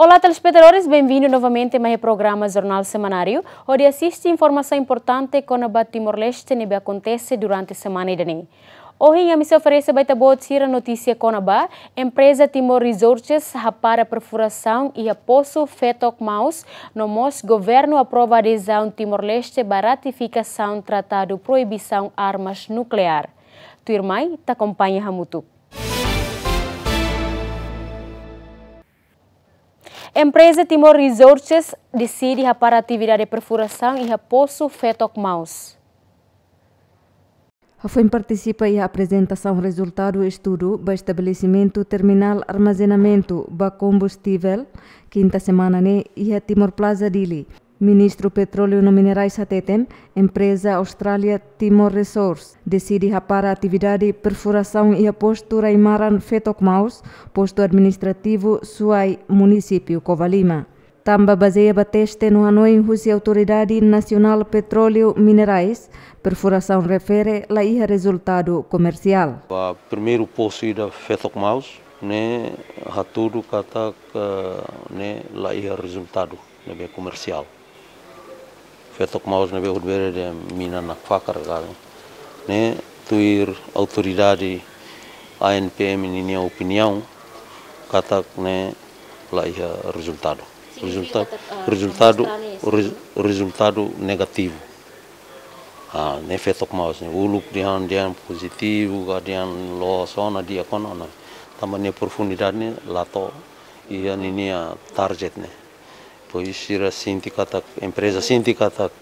Olá, telespectadores, bem-vindos novamente a mais programa Jornal Semanário, onde assiste informação importante que a Timor-Leste nebe acontece durante a semana idani. Hoje, a me oferece a boa tira notícia a empresa Timor Resources para perfuração e apoio fetok maus, no mos governo aprova a adesão Timor-Leste para ratificação tratado proibição armas nuclear. irmã, te acompanha Ramutu. Empresa Timor Resources decide para a atividade de perfuração e repouso Fetoc Mouse. A FEM participa e a apresentação resultado estudo do estabelecimento terminal armazenamento do combustível, quinta semana né, e a Timor Plaza Dili. Ministro Petróleo no Minerais Satetem, empresa Austrália Timor Resource, decide rapar a atividade perfuração e aposto Raimaran Fetokmaus, posto administrativo Suai, município Covalima. Tamba baseia bateste no Hanoi Rússia Autoridade Nacional Petróleo Minerais. Perfuração refere lá ia resultado comercial. O primeiro posto da Fetokmaus, né, a tudo que né, lá ia resultado né, comercial. fetok na be hutbere de mina na fakar kami ne tuir autoridade ANPM ini minha opinião katak ne laiha resultado eh, resultado resultado resultado negativo ah ne fetok mausne uluk dihan dihan positivo gadian lo sona dia konona tambah ne profundidade ne lato ia ini target ne Pois ir a sindicatak, empresa sindicatak,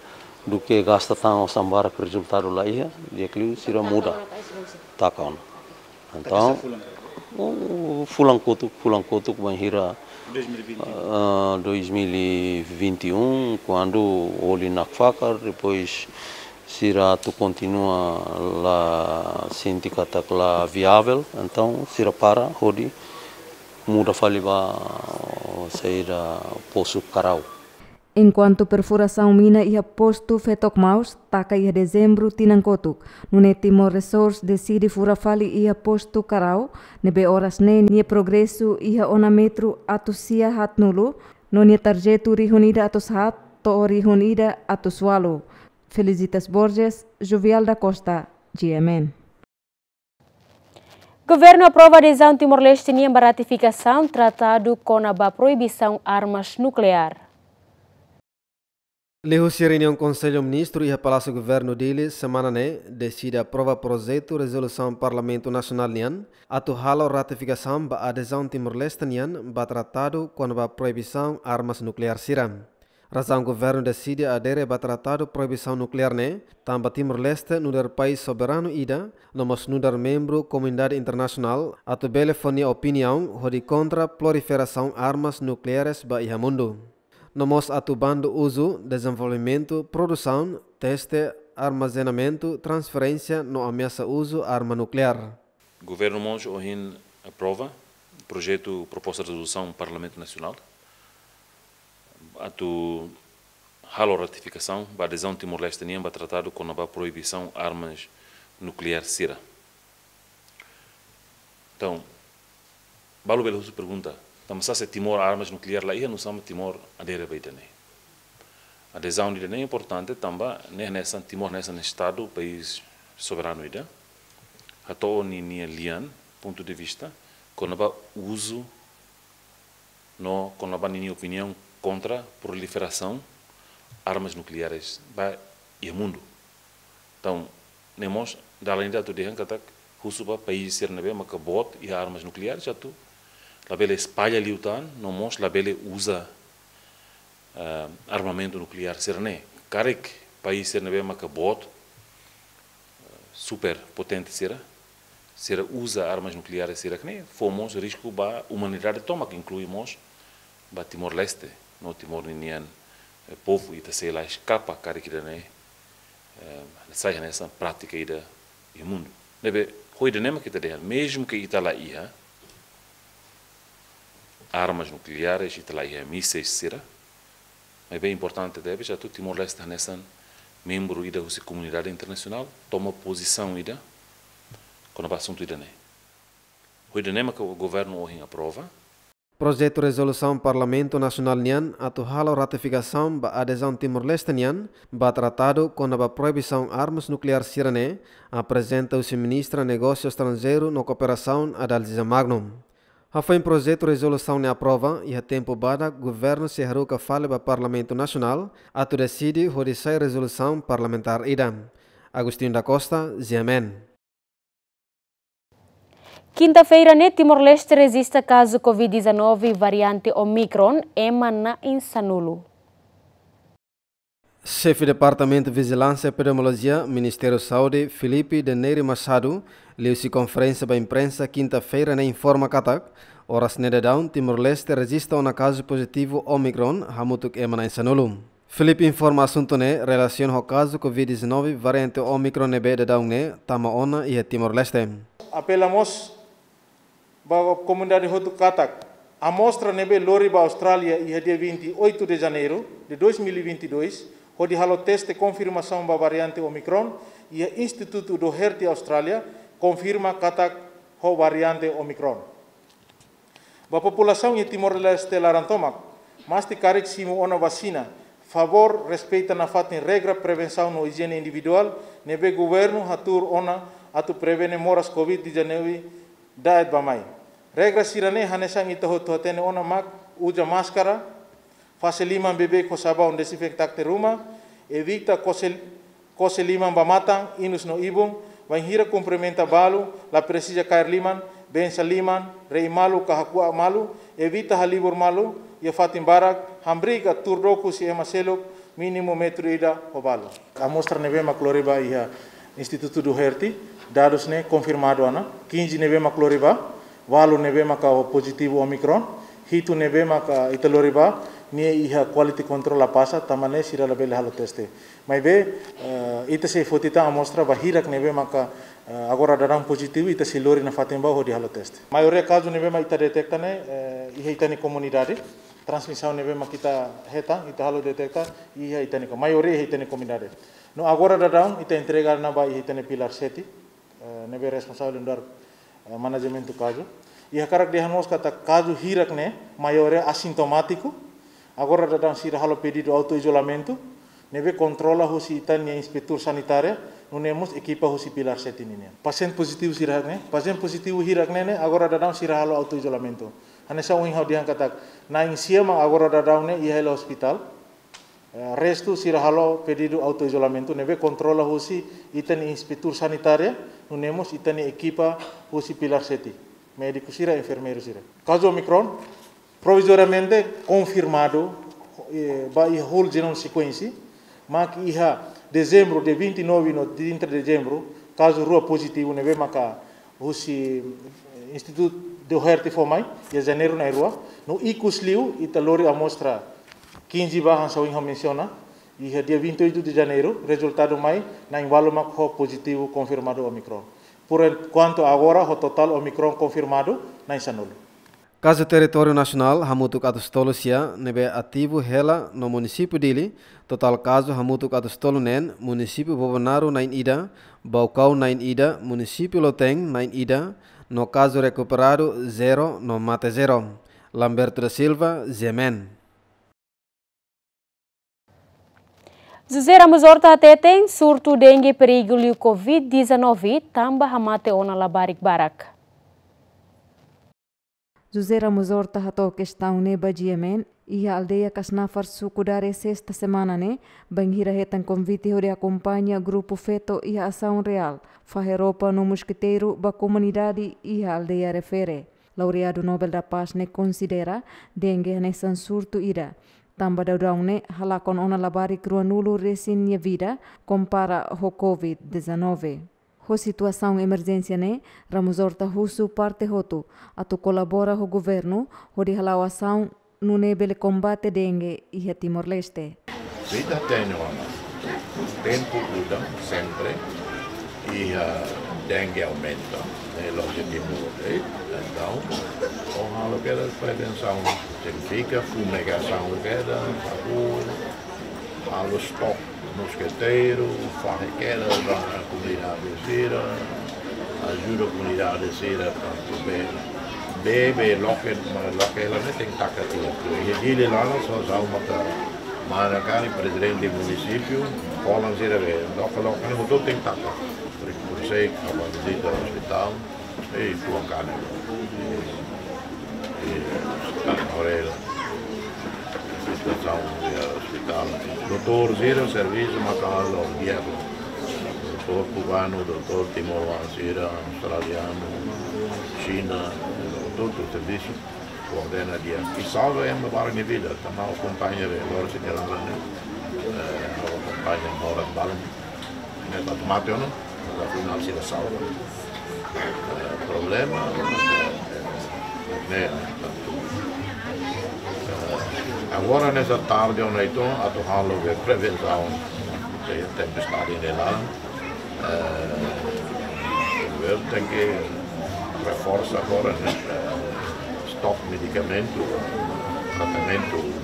do que gasta tão o sambar que resultado lá ia, e aquilo se muda. Tá com. Então, o fulan kutuk, fulan kutuk banhira 2021. Uh, 2021, quando olhe na faca, depois se tu continua lá, sindicatak lá viável, então se para, rodi, muda faliba seira posu carau. Enquanto perfuração mina ia posto fetok maus, taca ia dezembro tinang no Nune Timor Resource decide furafali e aposto carau, nebe horas ne nie progresso e ona metro atusia hat nulo, nonia tarjetu rihunida atus hat, to rihunida atos walu. Felicitas Borges, Jovial da Costa, GMN. Governo aprova adesão timor-leste para ratificação tratado com a proibição armas nucleares. Leu-se reunião Conselho Ministro e a Palácio Governo dele, semana né, decide aprova projeto resolução Parlamento Nacional nian, atuhala ratificação ba adesão Timor-Leste nian ba tratado com a proibição armas nucleares siram. Razão governo decide aderir ao tratado de proibição nuclear ne, tamba Timor-Leste nudar país soberano ida, no nudar membro comunidade internacional, ato bele fone opinião hodi contra proliferação armas nucleares ba iha mundo. Nomos atubando uso, desenvolvimento, produção, teste, armazenamento, transferência no ameaça uso arma nuclear. Governo Monge ohin aprova projeto proposta de resolução Parlamento Nacional a tu ralo ratificação da adesão timor-leste para tratado com a proibição armas nuclear Sira. Então, Balo Beluso pergunta, então, se Timor armas nuclear lá, e não somos Timor adere para A adesão de é importante também, né, nessa Timor, nessa Estado, país soberano, Ida, até o nível Lian, ponto de vista, quando o uso, não quando a opinião contra a proliferação armas nucleares ba mundo. Então, nós, da além da de hankatak, russo ba país ser na bema que bot e armas nucleares já tu. La espalha ali o tan, não mos la usa uh, armamento nuclear ser ne. Carec país ser na bema que bot eh, super potente será será usa armas nucleares será que nem fomos risco ba humanidade toma que incluímos ba Timor Leste no Timor-Liniano, eh, povo e se lá escapa a cara que daí, sai nessa prática ida imundo. Nebe, foi de nema que te der, mesmo que ita lá ia, armas nucleares, ita lá ia mísseis, será? É bem importante, deve já tudo Timor-Leste nessa membro ida da comunidade internacional, toma posição ida, quando o assunto ida né. Foi de nema que o governo hoje aprova, Projeto de Resolução Parlamento Nacional Nian atuhalo ratificação ba adesão Timor-Leste Nian ba tratado com a proibição armas nuclear sirene apresenta o ministro Negócio Estrangeiro na cooperação Adalgisa Magnum. A foi um projeto resolução ne aprova e a tempo bada governo se haruka fale ba Parlamento Nacional atu decide rodisai resolução parlamentar idam. Agostinho da Costa, Ziamen. Quinta-feira, né, Timor-Leste resiste a caso Covid-19 variante Omicron emana em Sanulo. Chefe do Departamento de Vigilância e Epidemiologia, Ministério da Saúde, Felipe Deneri Machado, leu-se conferência para imprensa quinta-feira na né, Informa Catar. Horas neda down, Timor-Leste resiste a um caso positivo Omicron, Hamutuk emana em Sanulo. Felipe informa assunto né, relaciona ao caso Covid-19, variante Omicron nebe de down né, Tamaona e é Timor-Leste. Apelamos ba comunidade Hotu Katak, a mostra nebe lori ba Austrália ia dia 28 de janeiro de 2022, onde halo teste confirmação ba variante Omicron e o Instituto do Herte Austrália confirma Katak ho variante Omicron. Ba população em Timor-Leste larantomak, mas te carek ona vacina, favor respeita na fat em regra prevenção no higiene individual, nebe governo hatur ona atu prevene moras COVID-19 daet ba mai regra sirane hanesang ito ho tuhatene ona mak uja máscara, fase lima bebé kosaba un desinfectante ruma, edicta cose, cose liman bamatan, inus no ibum, banhira cumprimenta balu, la precisa caer liman, bensa liman, rei malu kahakua malu, evita halibur malu, ia fatim barak, hambriga turdoku si emaselok, mínimo metro ida obalo. A mostra nevema cloriba ia Instituto do Herti, dados ne confirmado ana, 15 nevema cloriba, βάλουν νεβέ μακα ο ποζιτίβου ομικρόν, ή του νεβέ μακα η τελωρίβα, νέ είχα quality control απάσα, τα μανέ σειρά λαβέ λαχαλό τέστη. Μα είδε, είτε σε φωτιτά αμόστρα, βαχίρακ νεβέ αγορά δαράν ποζιτίβου, είτε σε λόρι να ο Μα η ε, κομμουνιδάρι, Transmissão Manajemen tu E a cara que kata kaju hirak ne mayore asintomatiku. Agora Agora datang sira halo pedido auto isolamento. Neve kontrola hosi itan ya inspektur sanitaria. no ekipa ekipa hosi pilar set ini Pasien positif sira ne. pasien positif hirak ne. agora datang sira halo auto isolamento. Hanesa uin hau diang katak, na insia ma agora datang ne ia hospital, eh, Restu sirahalo pedido auto isolamento neve kontrola husi itan inspektur sanitaria. nunemos itani equipa usi pilar seti, médicos ira, enfermeiro ira. Caso Omicron, provisoriamente confirmado eh, by whole genome sequencing, mak iha dezembro de 29 no de dezembro, caso rua positivo neve maka usi eh, Instituto de Oherte Fomai, e janeiro na rua, no ikusliu italori a mostra 15 barra só em menciona, e dia 28 de janeiro, resultado mais, na Walmart positivo confirmado Omicron. Por enquanto, agora, o total Omicron confirmado na Sanulu. Caso território nacional, Hamutuk Atostolosia, nebe ativo rela no município dele, total caso Hamutuk nen município Bovanaro na Ida, Baucau na Ida, município Loteng na Ida, no caso recuperado zero no mate zero. Lamberto da Silva, Zemen. Zizera mzorta ateten, surtu dengue perigo Covid-19, tamba hamate ona barik barak. Zuzera Muzor Tahato Kestaune Bajiamen, ia aldeia Casnafar Sucudares esta semana ne, Bangira Hetan konviti Hore acompanha Grupo Feto e asaun Real, faheropa no muskiteiru ba comunidade iha aldeia refere. Laureado Nobel da Paz ne considera dengue ne sansurto ira. Tamba daurang ne halakon ona labari krua nulo resin vida compara ho COVID-19. Ho situação emergência ne ramuzorta husu parte hotu atu colabora ho governo ho de halawação no nebele combate dengue e a Timor-Leste. Vida tenho, tempo muda sempre e a dengue aumenta, né, longe de morrer, então ongelukkig prevenção significa fumigação queda, favor, halo stop mosqueteiro, farriqueira, a comunidade de ajuda a comunidade de cera para comer. Bebe, loque, loque, ela não tem taca E ele lá nós só a uma cara. Maracani, presidente do município, cola a cera velha. Loque, loque, não tem taca. Por isso, a visita ao hospital e com a carne. Morela, estação do hospital. Doutor zira, Serviço Macalo, Diego. Doutor cubano, doutor timor zira, australiano, China, doutor do serviço, coordena dia. E salve uma barra de vida, também acompanha, agora se terá, eh, né? Acompanha, mora né? Balm. Nesta tomate, não? Na final, se salva. Eh, problema, né? Eh, agora, nessa tarde ou noite, a Torralo vê previsão de tempestade de lá. Eh, eu tenho que reforçar agora né? Eh, stop medicamento, tratamento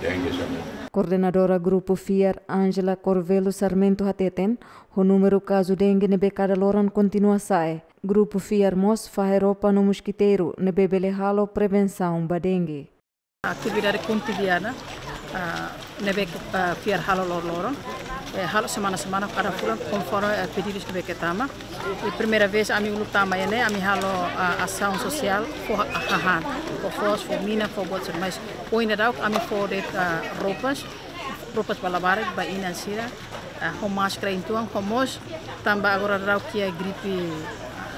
Coordenadora Grupo FIAR, Ângela Corvelo Sarmento Hateten, o número caso dengue nebe cada loran continua sair. Grupo FIAR MOS faz Europa no mosquiteiro, nebe belehalo prevenção ba dengue. A atividade cotidiana, ah, nebeke fiar eh, halo lor loron eh, halo semana semana para fulan conforme eh, pedidos que beke tama e primeira vez ami ulu tama ene ami halo ação social for hahan for fos for mina for bolsa mas oina a ami for de roupas roupas para lavar para inansira com máscara então com mos tamba agora dau que é gripe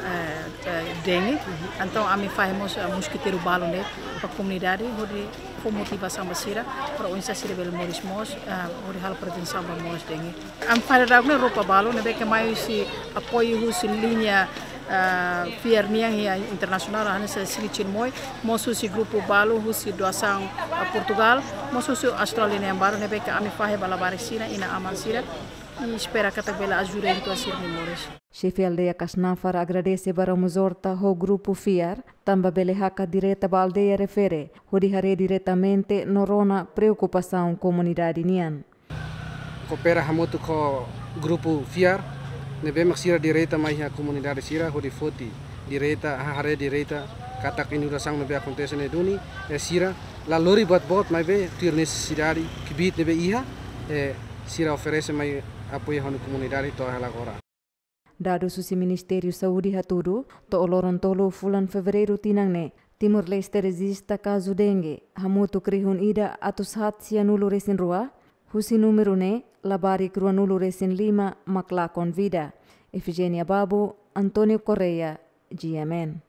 é, é, dengue. Então, a mim fazemos a eh, mosquiteiro balo né, para a comunidade, onde foi motivação para para o insacir belo morismos, eh, onde hal prevenção para mos dengue. A mim faz a roupa balo, né, que mais se apoio se linha eh, Fiernia uh, internacional hanya sesi Cinmoy mosu si grupo balu husi doasang uh, Portugal mosu si Australia yang baru nebe né, ke ami fahe balabarisina ina amansira e espera que a tabela ajude a situação de Mores. Chefe Kashnafar agradece Baramuzorta ho grupo FIAR, Tamba Belehaka direta baldeia refere, Hurihare diretamente Norona preocupação comunidade Nian. Coopera Hamutu ko grupo FIAR, Nebemach Sira direta mais a comunidade Sira, Hurifoti direta, Hare direta, Katak inundação nebe acontece ne Duni, é Sira, la lori bat bot mai be, tir necessidade, que bit nebe iha, Sira oferece mai apoio à comunidade toda agora. Dado susi Ministério Saúde hatudu, to oloron tolo fulan fevereiro tinang ne. Timor Leste resista caso dengue, hamutu krihun ida atus hat sianulu resin rua, husi número ne, labari kruanulu resin lima maklakon vida. Efigenia Babu, Antônio Correia, GMN.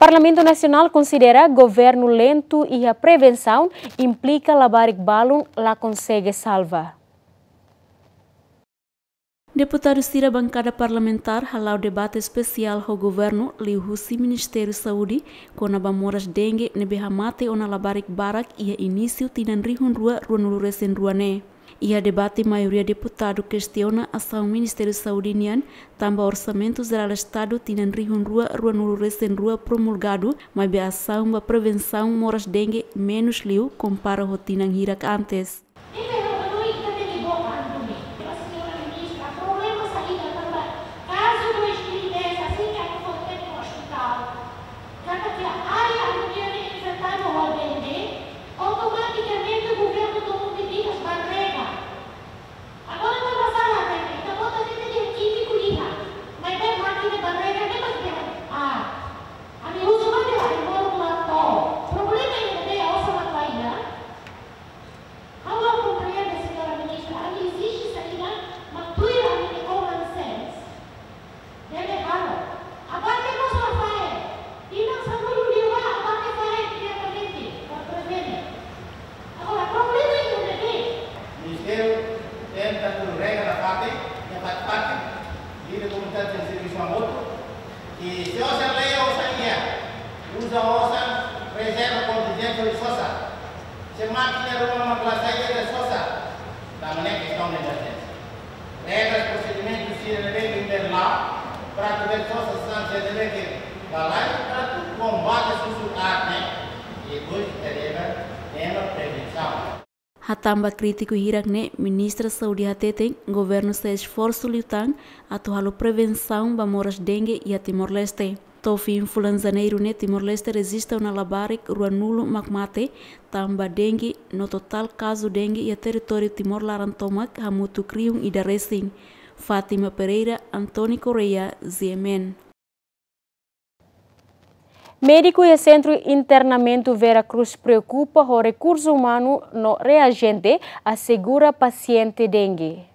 Parlamento Nacional considera governo lento e a prevenção implica labaric balum la consegue salvar. Deputados bangkada parlementar bancada parlamentar halau debate especial ho governo lihusi Ministério Saúde Saudi a bamoras dengue nebe hamate ona labarik barak ia início tinan rihun rua ruanuluresen ruane. Ia a debate maioria deputado questiona ação Ministério Saudinian tamba orçamento geral Estado tinan rihun rua ruanuluresen rua promulgado mas be ação ba prevenção moras dengue menos liu compara rotinan hirak antes. tambah kritiku hirak ne ministra saúde hateteng governo se esforço liutang atuhalo prevenção moras dengue ia Timor-Leste. Tofi influenza neiru ne Timor-Leste resista una labarik rua nulu makmate tamba dengue no total kazu dengue ia teritori timor Tomak hamutu kriung ida racing. Fatima Pereira, Antônio Correia, ZMN. Médico e Centro Internamento Vera Cruz preocupa o recurso humano no reagente assegura paciente dengue.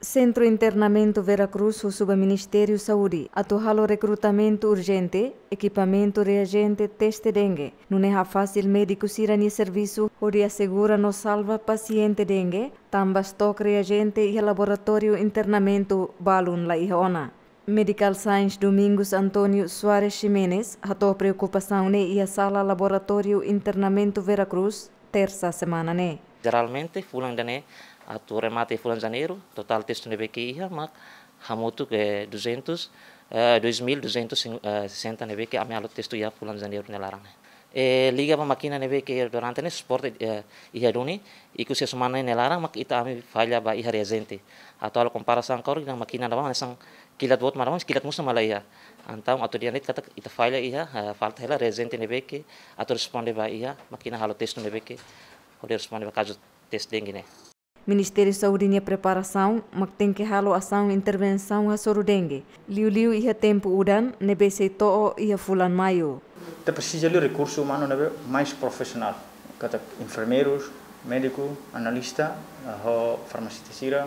Centro Internamento Veracruz, o Subministério Saúde, atuhalo recrutamento urgente, equipamento reagente teste dengue. Não é fácil médico a serviço, onde assegura no salva paciente dengue, também estoque reagente e laboratório internamento balun la ihona. Medical Science Domingos Antônio Soares Ximenes ratou preocupação ne né? e a sala laboratório internamento Veracruz terça semana ne né? Geralmente fulan dane atu remate fulan janeiro total teste nebe que ia mak hamutu que 200 uh, 2260 nebe que ame testo ia fulan janeiro nelarang. Né? E liga pa makina nebe que durante ne sport uh, ia duni iku semana semana nelarang mak ita ame falha ba ia rezente. Atual comparação kor na makina daba sang किलत बहुत मारा हूँ किलत मुझसे मला यह अंता हूँ अतुरी अनित कतक इत फाइल यह फालत है रेजेंट नेबे के अतुर रिस्पॉन्ड बा यह मकीना हालो टेस्ट नेबे के और रिस्पॉन्ड बा काजो टेस्ट देंगे Ministério Saúde na preparação, mas tem que halo ação intervenção a sorudengue. Liu liu ia tempo udan, nebe se to ia fulan maio. Te precisa de recurso humano nebe mais profissional, kata enfermeiros, médico, analista, farmacista,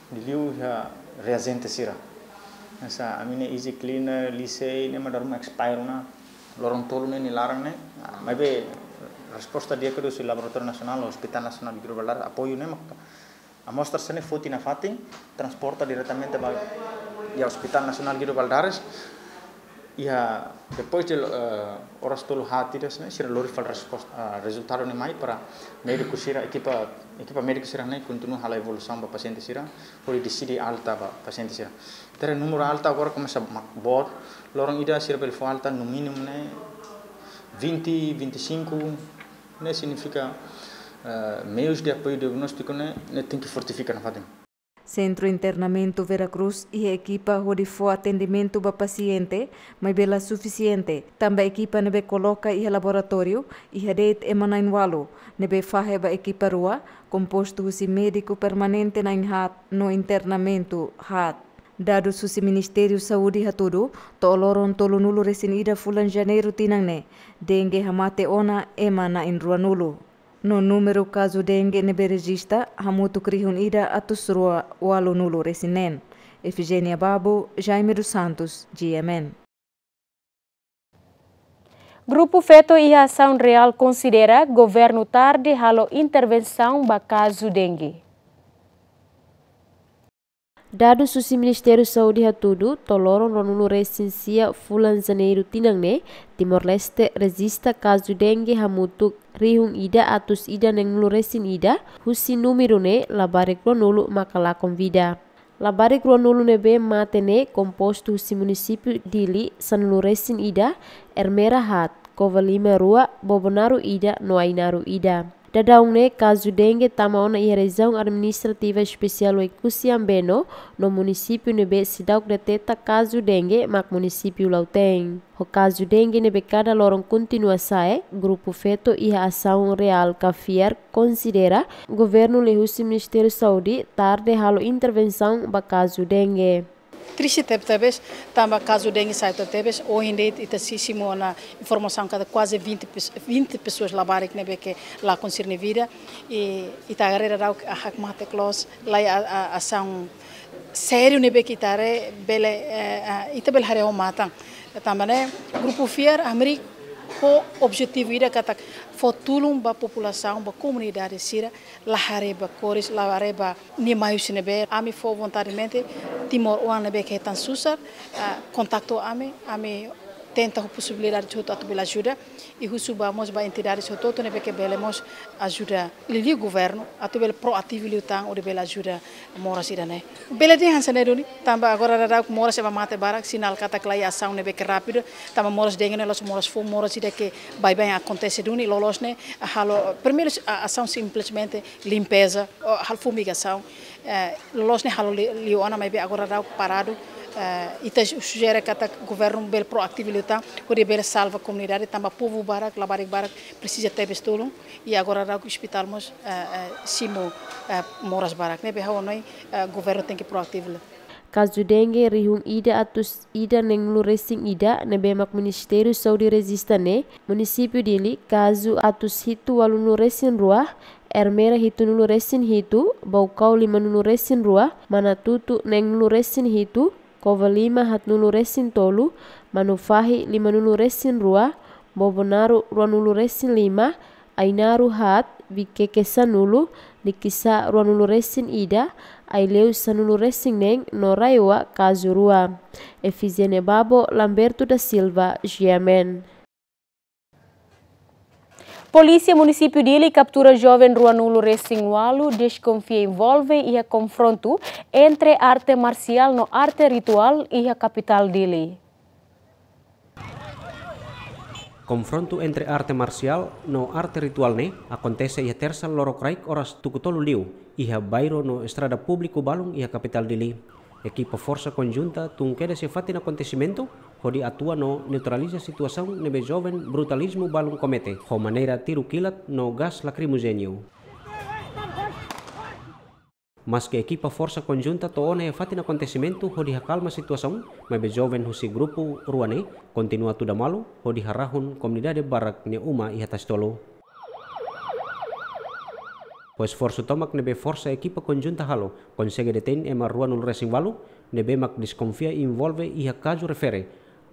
diluvia reagente sira sa amine easy cleaner lisei ne madar ma expire na lorong tolu ne nilarang ne mabe resposta dia que do laboratório nacional hospital nacional de Grobelar apoio ne amostra se ne foti na fati transporta diretamente para o hospital nacional de Valdares ia depois de uh, oras tolo hati né se não fal resposta uh, eh, resultado ne mais para médico sira equipa equipa médico sira ne continua hala evolução para paciente sira por decidi alta ba paciente sira tera número alta agora começa mak bot lorong ida sira pel alta no mínimo né 20 25 né significa uh, eh, meios de apoio diagnóstico né, né tem que fortificar na fatima Centro Internamento Veracruz e a equipa onde atendimento para paciente, mas bela suficiente. Também a equipa nebe coloca e laboratório e a det e manainwalo, nebe fahe ba equipa rua, composto si médico permanente na inhat no internamento hat. Dado susi Ministério Saúde hatudu, to toloron tolo nulo resin ida fulan janeiro tinang ne, dengue hamate ona ema na nulu. No número caso dengue neberejista, hamutu krihunida atusrua walunulu resinen. Efigênia Babo, Jaime dos Santos, GMN. Grupo Feto e Ação Real considera governo tarde halo intervenção ba caso dengue. Dadu susi ministério saúde toloron ronulu resin sia fulan janeiro tinang ne Timor Leste resista caso dengge hamutuk rihung ida atus ida neng resin ida husi numirune ne labarek nulu makalakom vida. Labarek nulu nebe mate ne kompostu husi munisipu dili san resin ida ermera hat kova rua bobonaru ida noainaru ida. Dadaungne caso dengue tamaona e região administrativa especial e Cusiambeno, no município nebe cidade deteta caso dengue, mas município lauteng. O caso dengue nebe cada lorong continua sae, grupo feto e a ação real cafier considera governo lehus Ministério Saúde tarde halo intervenção ba caso dengue triste teve talvez, também caso de sai talvez, hoje ainda está uma informação que quase 20, 20 pessoas lá barra que nebe que lá concerne vida e está agarrada a hakmate close lá a são sério nebe que está bele está eh, eh, bele hareo matam também né? grupo fier americano com objetividade que futuro ba população, ba comunidade sira, lahareba ba lahareba nimaio sinebe, ami for voluntariamente, timor o anebe que é tan susar, ah, contacto ami, ami tenta a possibilidade de pela ajuda e subamos para entidades de outro também que belemos ajuda o governo a bel proativo li tang de bel ajuda mora sidane bela de hansa ne doni tamba agora rada ko mora se mate barak sinal kata klai ação nebe que rápido tamba mora de ngene los mora fo mora sida que vai bem acontece doni lolos ne halo primeiro ação simplesmente limpeza hal fumigação eh, lolos ne halo li ona mebe agora rada parado uh, eh, ita sugere que o governo bel proactividade ori bel salva comunidade também tamba povo barak lá barak barak precisa ter bestolum e agora o hospital mos uh, eh, uh, eh, simo uh, moras barak né beha o uh, governo tem que proactivo Caso dengue rihum ida atus ida nenglu racing ida nebemak ministério saudi resistane município dili caso atus hitu walunu racing ruah ermera hitu nulu resin hitu bau kau lima nulu resin ruah mana tutu neng nulu resin hitu kova lima hat nulu resin tolu, manufahi lima nulu resin rua, bobonaru rua nulu resin lima, ainaru hat wikekesa nulu, nikisa rua nulu resin ida, aileu sanulu resin neng noraiwa kazurua. Efizene Babo Lamberto da Silva, Giamen. Polícia município de Ili captura jovem Ruanulo Recingualo, desconfia envolve e a é confronto entre arte marcial no arte ritual e a capital de Ili. Confronto entre arte marcial no arte ritual ne né? acontece e terça loro craik horas tucutolu liu a bairro no estrada público balung a capital de Ili. Equipa força conjunta tunquera se fatin acontecimento hodi atua no neutraliza situasaun nebe joven brutalismo balum komete, ho maneira tiru kilat no gas lacrimogênio. Mas ke ekipa forsa konjunta to one e fati na acontecimento hodi acalma mebe joven husi grupu ruane, kontinua tuda ho hodi harahun komunidade barak ne uma iha tastolo. Ho esforsu tomak nebe forsa ekipa konjunta halo, Konsege deten ema ruanul resing racing nebe mak disconfia involve e refere,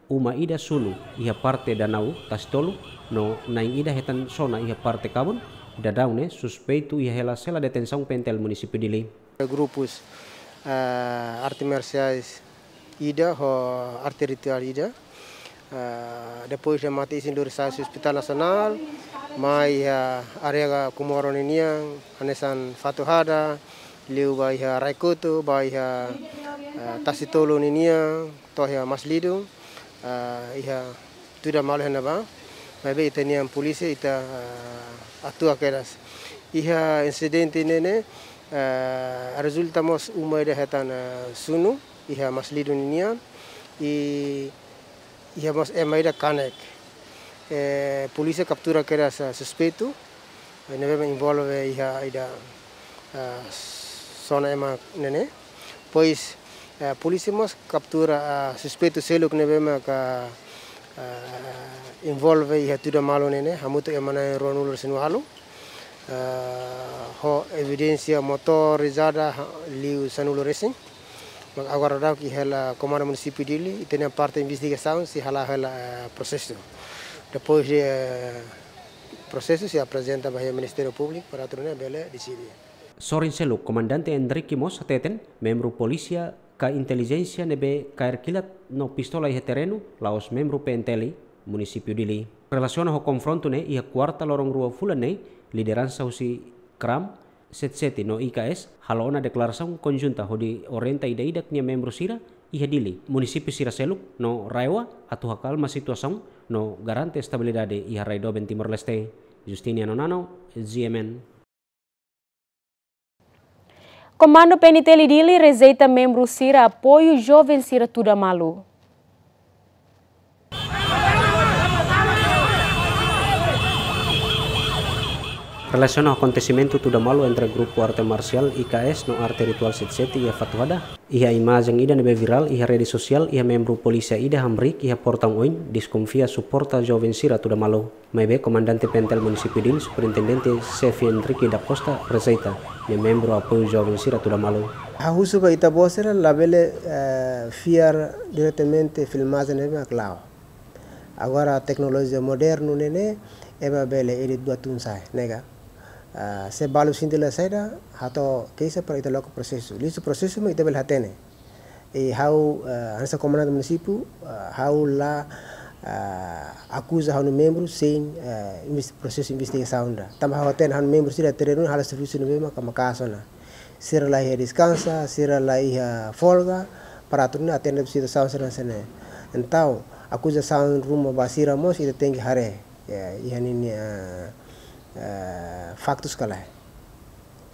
uma ida sulu iha parte danau tas tolu no naing ida hetan sona iha parte kabun dadau ne suspeitu iha hela sela detenção pentel munisipi dili grupus uh, Arti mersiais ida ho arti ritual ida Uh, eh, depois de mati isin dur hospital nasional mai uh, area kumoron ini yang anesan fatuhada liu bai ha raikutu bai ha uh, eh, tasitolu ini yang toh ya maslidu Ah, iha tuda malu hena ba mai be ita niam polisi ita ah, atua keras iha incident ini ne ah, resulta mos umai de hetan sunu iha mas dunia i iha mos emai de kanek e, polisi kaptura keras suspeito nebe involve iha ida sona ema nene pois Eh, pulisimos captura a eh, suspeito selo que nebema ka eh, involve i hatuda malo nene hamutu emana ronul sinualu ho evidencia motorizada liu sanulo racing agora dau ki hela comando municipio dele e tem a parte de investigação se hala hela processo depois de processo se apresenta para Ministerio Ministério Público para tornar bela decidir Sorin Seluk, Comandante Enrique Mos Teten, Memru polisia ka inteligencia nebe ka kilat no pistola ihe terenu laos membru penteli munisipiu dili Relasiona ho konfrontu ne ia e kuarta lorong rua fulan ne sausi sausi kram set seti no IKS halona deklarasong konjunta ho di orenta ida idak nia membru sira iha dili Munisipiu sira seluk no raiwa atu ma situasong no garante stabilidade iha raido ben timor leste Justiniano Nano, GMN. Komando Penitel Idili rezeita membro Cira apoio jovem Cira Tuda Malu. Relaciona acontecimento tuda malu entre grupo arte marcial IKS no arte ritual setseti ia fatuada. Ia imagem ida nebe viral, ia rede sosial ia membro polisi ida hamrik, ia portang oin, desconfia suporta jovem sira tudo malo. Maibe comandante pentel municipio din, superintendente Sefi Enrique da Costa, ne membro apoio jovem sira da Malu. A Husuka Itabosera labele uh, fiar diretamente filmagem nebe clau. Agora a tecnologia moderna nene eba bele ele dua tunsa nega. Uh, eh, se balu sindila saida hato keisa para ita loco processo. Liso processo me itabel hatene. E eh, how uh, ansa do município, uh, how lá acusa ah, hanu membro sem ah, processo de investigação da tamo hotel hanu membro sira terreno hala serviço no mesmo kama caso na sira lá ia descansa sira lá ia ah, folga para turno atender sira sao sira sene então acusação rumo basira mos ida tem que hare ia ya, nini factos kala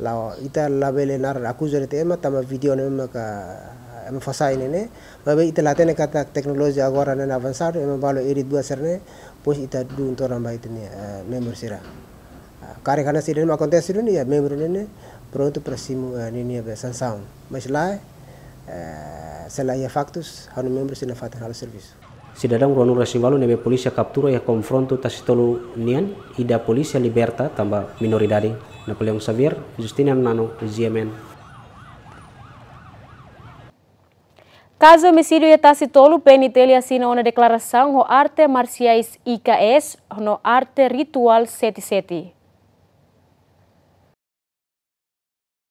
la ita labele nar acusa tema tama video no mesmo ka ini ne ba be italate kata teknologi agora ne avansar e balo irit dua serne pos ita du untuk ramba ne member sira kare kana sira ne makonte sira ya member ne pronto ne ne be sansaun mas lá sela ia faktus hanu member sira fatan hal servis Sidadang ruanu resivalu nebe polisi kaptura ya konfrontu tasitolu nian ida polisi liberta tambah minoridade Napoleon Sabir, Justinian Nano Ziemen Caso homicídio e tacitolo, o PNTL assina uma declaração no Arte Marciais IKS no Arte Ritual 77.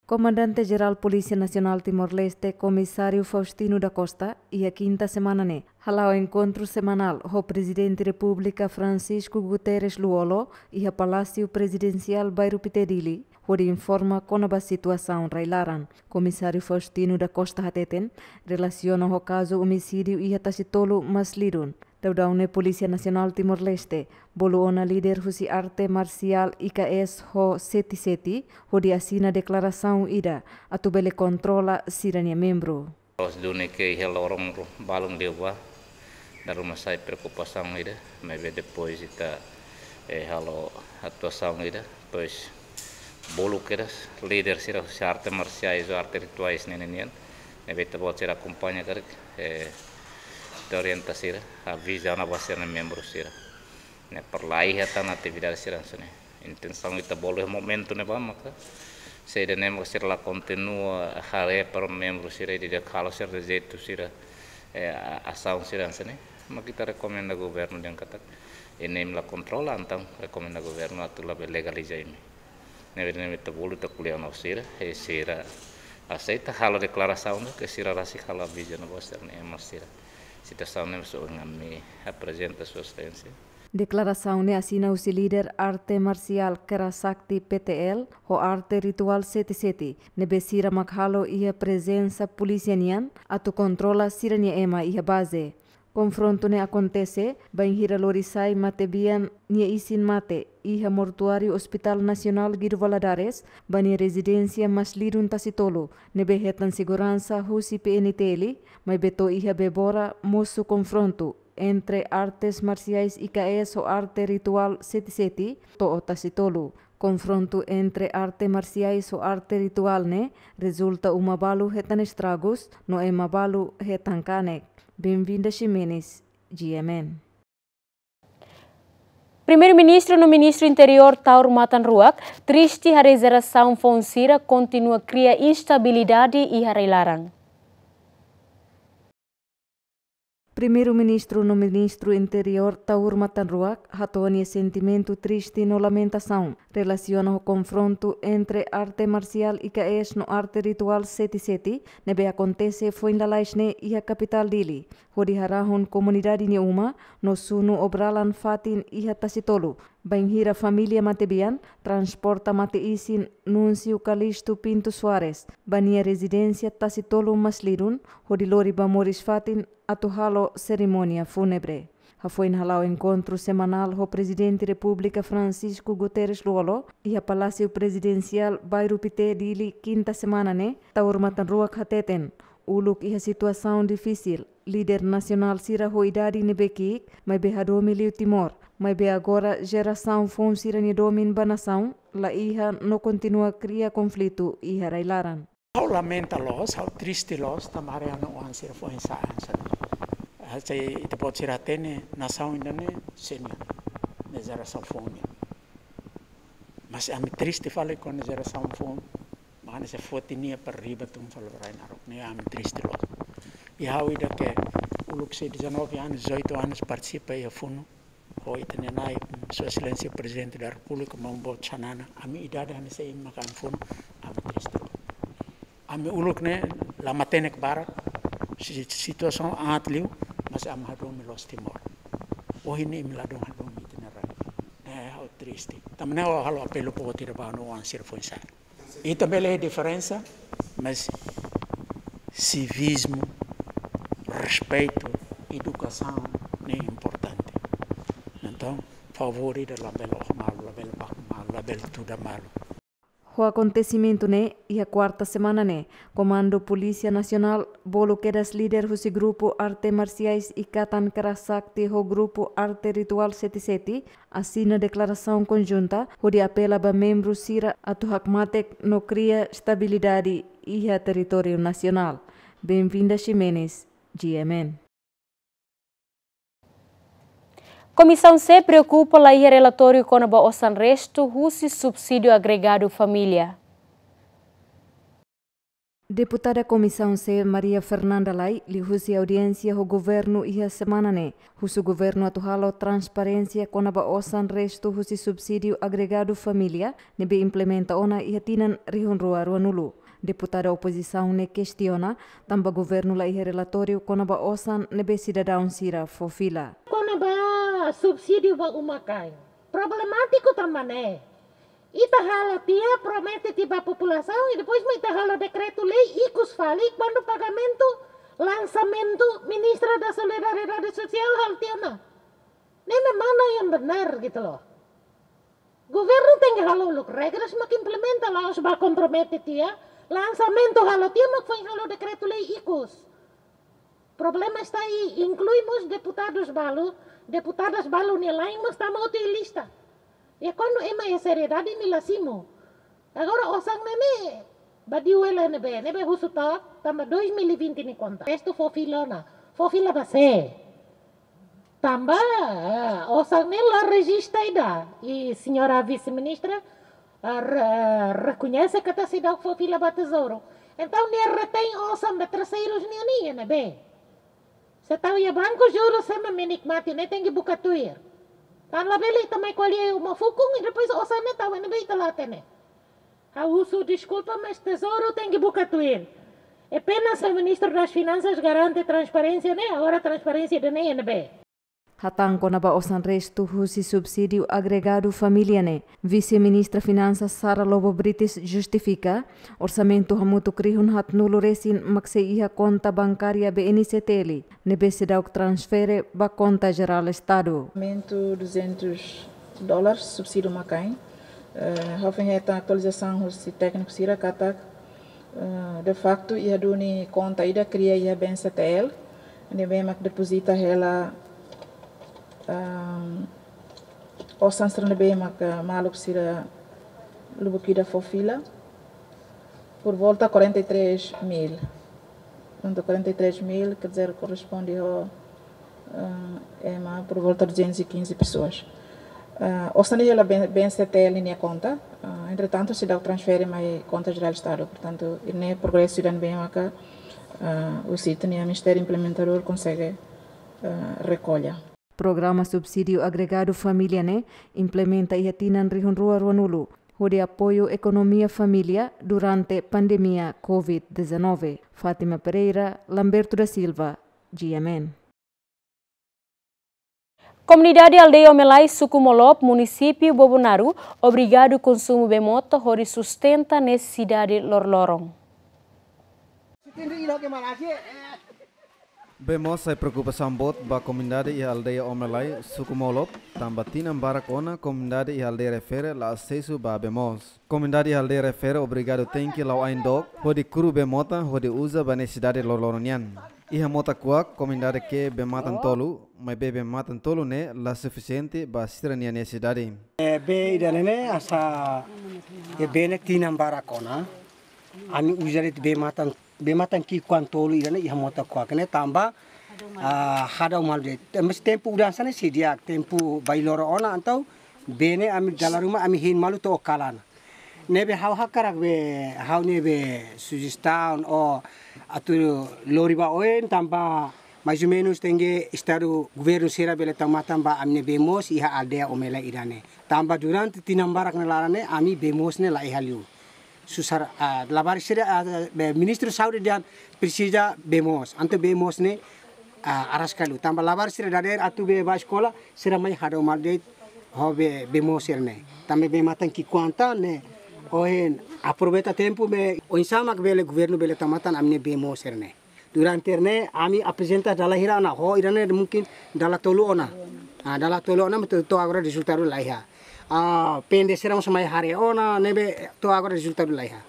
Comandante-Geral Polícia Nacional Timor-Leste, Comissário Faustino da Costa, e a quinta semana né, o encontro semanal o Presidente da República Francisco Guterres Luolo e a Palácio Presidencial Bairro Pitedili, Hori informa konoba situação railaran. Comissário Faustino da Costa Hateten relaciona o caso homicídio e atasitolo maslirun. Daudaune Polícia nasional Timor-Leste, boluona líder husi arte marcial IKS ho seti seti, ho di asina declaração ida, atu bele controla sirania membro. Kalau dune que ia lorong balung dewa, da rumah saya preocupação ida, mebe depois ita eh, halo sang ida, pois bolu keras leader sira sarte marsia iso arte rituais nenenian ne betta bo sira kompanya kark e eh, te orienta sira avvisa una sira membro sira ne perlai hata na attività sira sone intensang ita bolo momento ne bama ka se de mo sira la kontenua hare per membro sira di de calo sira de zetu sira e eh, ação sira sone ma kita rekomenda governo yang kata ini la kontrol antang rekomenda governo atula legaliza ini nevedenimet voluta kuljana osira e sira aceita halo declaração que sira rasi halo bija na vossa nema sira citação nem so ngami apresenta sua extensão Declaraçãone assina o líder arte marcial Kerasakti PTL, ho arte ritual seti nebe sira makhalo ia presença policianian, atu kontrola sirania ema ia base akontese, acontece, hira Lorisai Matebian Niesin Mate, iha mortuari Hospital nasional Giro Valadares, Bani Residencia Maslirun ne behetan Siguranza Husi mai Maibeto iha Bebora Mosu konfronto entre artes marciais IKS o arte ritual seti-seti, to tasitolu. Konfrontu entre arte marciais o arte ritual ne resulta uma balu hetan estragos, no e balu hetan kane. Bem-vinda Ximenes, GMN. Primeiro-ministro no Ministro Interior Taur Matanruak, triste a reservação Fonsira continua a criar instabilidade e a relarang. Primeiro-ministro no ministro interior Taur Matanruac hatone sentimento triste e no lamentação. Relaciona o confronto entre arte marcial e caes no arte ritual Seti Seti, nebe acontece foi na Laisne e a capital Dili. Hodi harahun comunidade uma no suno obralan fatin e tasitolu. Benhira familia Matebian transporta Mateisin Nuncio tu pintu Suarez, bania residencia Tasitolo Maslirun, hodilori Bamoris Fatin, atuhalo cerimônia funebre. Ha foi inhalau encontro semanal ho presidente República Francisco Guterres Lolo e a Palácio Presidencial Bairupité dili quinta semana ne, taurmatan ruak hateten, uluk iha e situação difícil, líder nacional Sira idari Nebekik, mai behadomi Liu Timor, Maybe agora geração fom sirani domin banação, la iha não continua a criar conflito e harailaran. How lamenta los, how triste los, tamare ansir answer fo insa answer. Hasa ita pot tene, nação ainda indane senia, ne geração fom. Mas ami triste fale com a geração fom. Mana se fotinia per riba tum falo rainarok, ne ami triste los. E how ida que o luxe 19 anos, 18 anos participa e funo. o itenenai so silêncio presidente da república mambo chanana ami idada ni sei makan fun ami triste ami uluk ne la matenek barat situação liu mas am hadong mi los timor o oh, hini mi ladon hadong mi itenenai é eh, o triste também o halo apelo por tirar para não ansir isa e bele a mas civismo respeito educação nem favorire la bel mal, la la O acontecimento né e a quarta semana né, Comando Polícia Nacional bolo que das líder do grupo Arte Marciais e Catan Karasakti o grupo Arte Ritual 77 assina declaração conjunta onde apela para membros Sira a Tuhakmatek no cria estabilidade e a território nacional. Bem-vinda Ximenes, GMN. Comissão C preocupa lá relatório com o resto Rusi subsídio agregado família. Deputada Comissão C Maria Fernanda Lai lihusi audiência o governo a semana ne. Né? Husu governo atuhalo transparência com a baosan resto husi subsídio agregado família nebe né? implementa ona ia tinan rihun rua ruanulu. Deputada oposição ne né? questiona tamba governo lai relatório com a baosan nebe cidadão sira fofila. Conaba subsidi wa umakai. problematiku tamane. Ita halo tia promete tiba populasi, e depois ita halo decreto lei ikus fali quando pagamento lançamento ministra da solidariedade social hal na. Nem mana yang benar gitu loh. Governo tem halo regres, regras mak implementa lá os ba compromete tia lançamento halo tia mak foi halo decreto lei ikus. Problema está aí, incluímos deputados balu deputadas balonilai masta mau te lista. E quando é mais seriedade me lacimo. Agora o sang nene é badiuela nebe nebe né, né, husuta tamba 2020 ni conta. Esto for filona, for fila base. Tamba o sang lá registra dá. e senhora vice-ministra reconhece que está se dá for fila batesouro. Então nem retém o sang de terceiros nem a né bem? Sa tawya bangko juro sa maminikmati na itang gibukatuir. Tan labeli tamay kwali mafukung e depois osa ne tawa ne bei talate a Auso, desculpa, mas tesouro tem que bukatuir. Apenas o ministro das Finanças garante transparência, né? Agora transparência da NB. Hataankonapa osan restu husi subsídio agregado famíliane. Vice-ministra Finanças Sara Lobo Britis justifica orçamento hamutu krihun hat nulo resin makse iha conta bancária BNCTL. Nebesidau transfere ba conta geral estado. Orçamento 200 dólares subsídio macain. Uh, eh, Hoffen heta atualização husi técnico sira katak. Uh, eh, de facto, ia duni conta ida cria ia bem BNCTL. Ne bem mak deposita hela o sanstrana bem mak malup sira lubukida fofila por volta 43 mil. Portanto, 43 mil, quer dizer, corresponde ao uh, EMA por volta de 215 pessoas. Uh, o Sanigela bem, bem se é a linha conta, uh, entretanto, se dá o transfere é mais contas geral do Estado. Portanto, nem é progresso irá bem a uh, o sítio, nem o Ministério Implementador consegue uh, recolher. Programa subsidio agregado familia ne implementa y atinan rihun rua ruanulu de apoyo economía familia durante pandemia COVID-19. Fátima Pereira, Lamberto da Silva, GMN. Comunidade Aldeia Melay, Sucumolop, município Bobonaru, obrigado consumo moto hori sustenta necessidade lorlorong. Bemos ay preocupasyon bot ba comunidade e aldeia Omelai, Sukumolop, Tambatina barakona, comunidade e aldeia refere la asesu ba Bemos. Comunidade e aldeia refere obrigado tenki que lau aindok, hodi kuru bemota, hodi uza ba necessidade lolonian. Iha mota kuak, comunidade ke bematan tolu, mai be bematan tolu ne la suficiente ba sidari. necessidade. E be idalene asa e bene tinam barakona, ani ujarete be matan be matan ki kwan tolu irana iha mota kwa kene tamba hada umal ah, de mes tempu udan sana si dia tempu bailoro ona antau bene ami rumah ami hin malu to kalana nebe hau hakarak be hau nebe sujistown o atu ba oen tamba mais ou menos tenge estado governo sera bela tamba tamba amne bemos iha aldea omela irane tamba durante tinambarak ne ami bemos ne lai susar uh, ah, labar barishira uh, ah, ministro saudi dan presida bemos anto bemos ne uh, ah, aras kalu tamba labar barishira dader atu be ba sekola sira mai hado mal de hobe bemos ne tambe be matan ki kwanta ne ohen aproveta tempo be o insama bele governo bele tamatan amne bemos ne durante ne ami apesenta dala hirana ho irane mungkin dala tolu ona dala tolu ona metu to agora resultaru laiha pende serang samai hari ona nebe to agora resultado laiha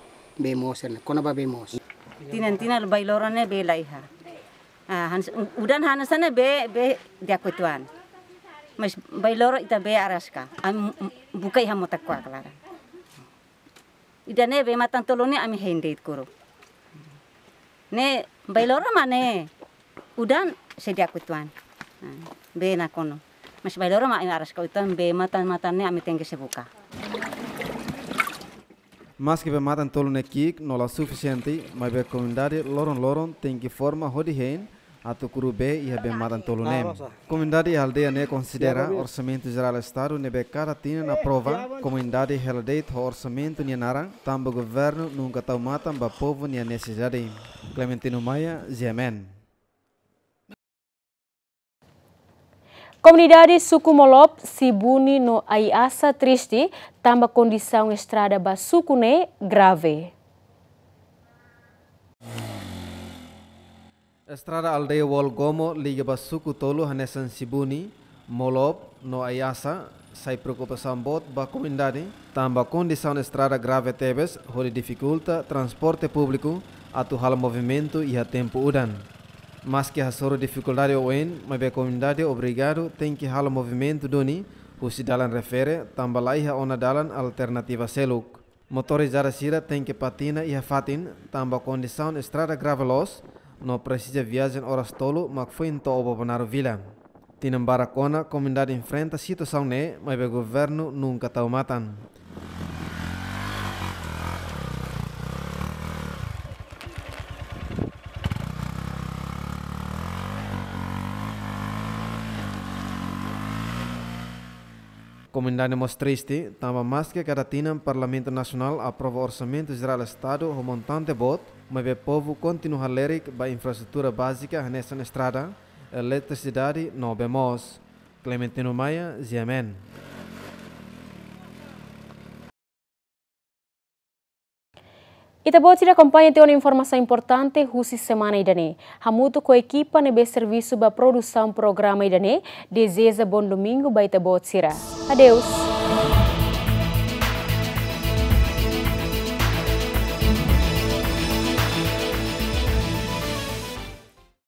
be mosen kona ba be mos tinan tinan ne be laiha han udan ne be be diakutuan mas bailoro ita be araska am bukai hamotakwa klara ne be matan tolone ami hendeit koro ne bailoro mane udan sedia kutuan be nakono kono Mas baidoro ma ina aras kautan be matan matannya amit yang sebuka. Mas que matan tolo nekik nola suficiente, mas be komendari loron loron tem forma hodihen atau curubé e be matan tolo nem. Nah, komendari e ne considera orsamento geral estado ne be kara tina na eh, prova, komendari herdeit ho orçamento ne narang, tambo governo nunca tau matam ba povo ne necessidade. Clementino Maia, Ziemen. Comunidade Suku Sibuni no Aiaça Triste, tamba condição estrada Basucune grave. Estrada aldeia Wolgomo liga Basuku Tolo Hanesan Sibuni, Molop no Aiaça, sai preocupação bot ba comunidade, tamba condição estrada grave tebes, holi dificulta transporte público, atuhal movimento e a tempo udan mas que sua dificuldade ou en, mas a comunidade obrigado tem que hala movimento doni, o se dalan refere, tambalaiha ona dalan alternativa seluk. motorizar a sira tem que patina e fatin, tamba condição estrada gravelos, não precisa viagem horas tolo, mas foi em tobo banaro vila. Tinambara kona, comunidade enfrenta situação né, mas o governo nunca o matan. Comendane Mostriste tamba mais que caratina, tina Parlamento Nacional aprova orçamento geral Estado o montante bot, mas o povo continua leric ba infraestrutura básica nessa estrada, eletricidade não bemos. Clementino Maia, Ziamen. E, e. te boti acompanha te uma informação importante, Rússia Semana Idanê. Hamuto com a equipa nebe serviço ba produção programa Idanê. Deseja bom domingo, ba te boti Adeus. Música